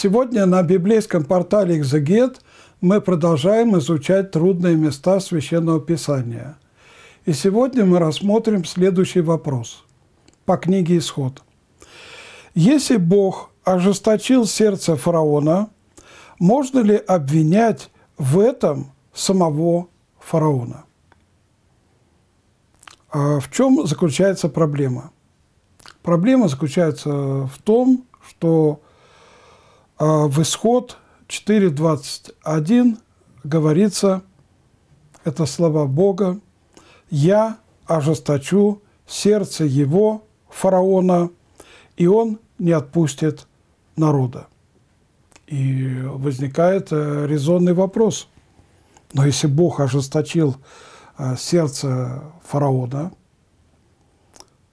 Сегодня на библейском портале «Экзегет» мы продолжаем изучать трудные места Священного Писания. И сегодня мы рассмотрим следующий вопрос по книге «Исход». Если Бог ожесточил сердце фараона, можно ли обвинять в этом самого фараона? А в чем заключается проблема? Проблема заключается в том, что а, в исход 4.21 говорится, это слова Бога, «Я ожесточу сердце его, фараона, и он не отпустит народа». И возникает э, резонный вопрос. Но если Бог ожесточил э, сердце фараона –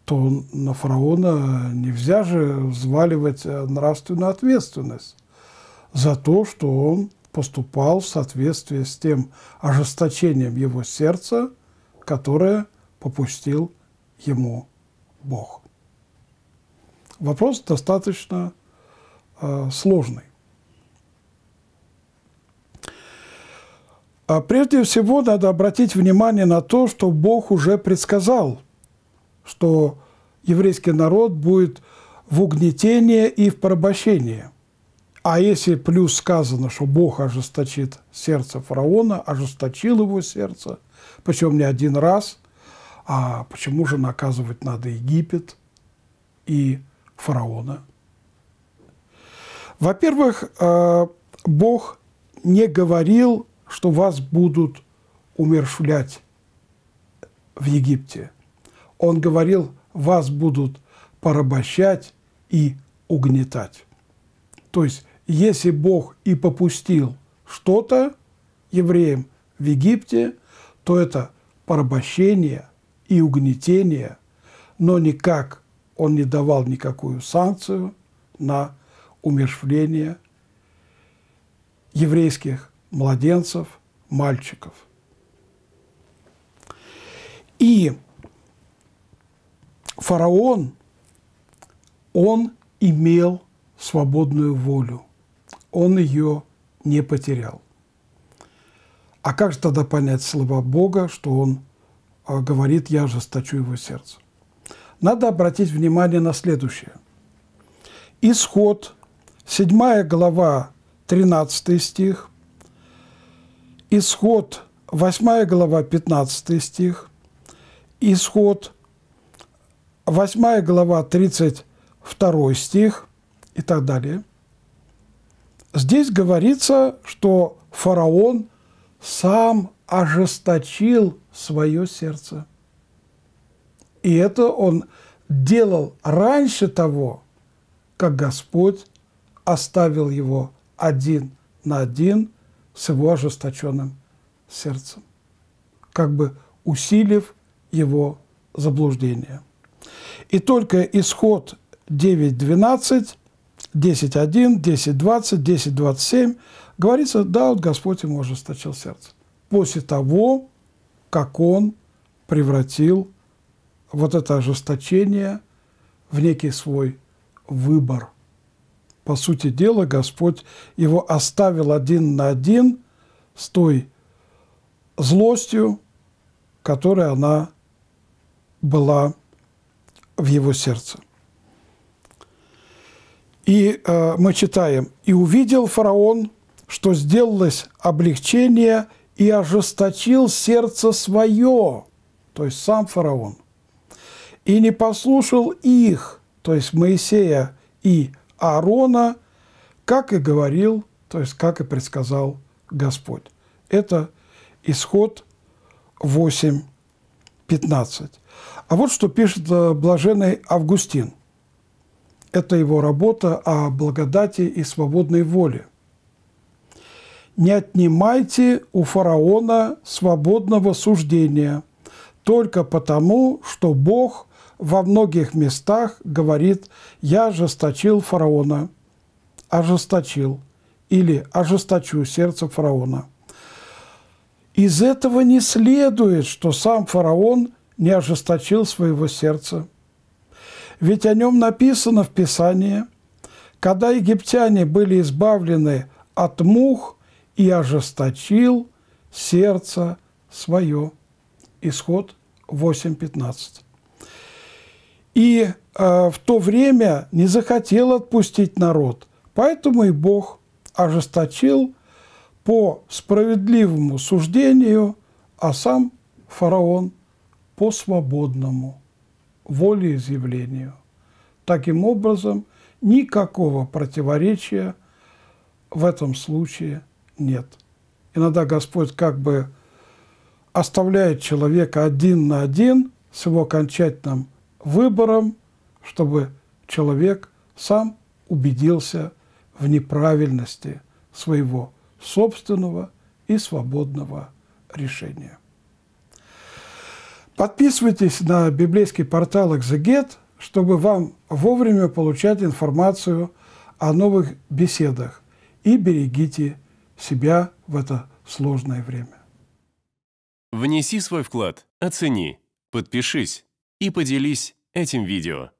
то на фараона нельзя же взваливать нравственную ответственность за то, что он поступал в соответствии с тем ожесточением его сердца, которое попустил ему Бог. Вопрос достаточно э, сложный. А прежде всего надо обратить внимание на то, что Бог уже предсказал что еврейский народ будет в угнетении и в порабощении. А если плюс сказано, что Бог ожесточит сердце фараона, ожесточил его сердце, причем не один раз, а почему же наказывать надо Египет и фараона? Во-первых, э, Бог не говорил, что вас будут умершвлять в Египте. Он говорил, вас будут порабощать и угнетать. То есть, если Бог и попустил что-то евреям в Египте, то это порабощение и угнетение, но никак он не давал никакую санкцию на умершвление еврейских младенцев, мальчиков. И фараон, он имел свободную волю, он ее не потерял. А как же тогда понять слова Бога, что он а, говорит, я ожесточу его сердце? Надо обратить внимание на следующее. Исход, 7 глава, 13 стих, Исход, 8 глава, 15 стих, Исход, 8 глава, 32 стих и так далее. Здесь говорится, что фараон сам ожесточил свое сердце. И это он делал раньше того, как Господь оставил его один на один с его ожесточенным сердцем, как бы усилив его заблуждение. И только исход 9.12, 10.1, 10.20, 10.27 говорится, да, вот Господь ему уже ожесточил сердце. После того, как он превратил вот это ожесточение в некий свой выбор. По сути дела, Господь его оставил один на один с той злостью, которой она была в его сердце. И э, мы читаем, «И увидел фараон, что сделалось облегчение, и ожесточил сердце свое», то есть сам фараон, «и не послушал их», то есть Моисея и Аарона, как и говорил, то есть как и предсказал Господь. Это исход 8.15. А вот что пишет э, блаженный Августин. Это его работа о благодати и свободной воле. «Не отнимайте у фараона свободного суждения только потому, что Бог во многих местах говорит «я ожесточил фараона», «ожесточил» или «ожесточу сердце фараона». Из этого не следует, что сам фараон не ожесточил своего сердца. Ведь о нем написано в Писании, когда египтяне были избавлены от мух и ожесточил сердце свое. Исход 8.15. И э, в то время не захотел отпустить народ, поэтому и Бог ожесточил по справедливому суждению, а сам фараон – по свободному волеизъявлению. Таким образом, никакого противоречия в этом случае нет. Иногда Господь как бы оставляет человека один на один с его окончательным выбором, чтобы человек сам убедился в неправильности своего собственного и свободного решения. Подписывайтесь на библейский портал «Экзегет», чтобы вам вовремя получать информацию о новых беседах. И берегите себя в это сложное время. Внеси свой вклад, оцени, подпишись и поделись этим видео.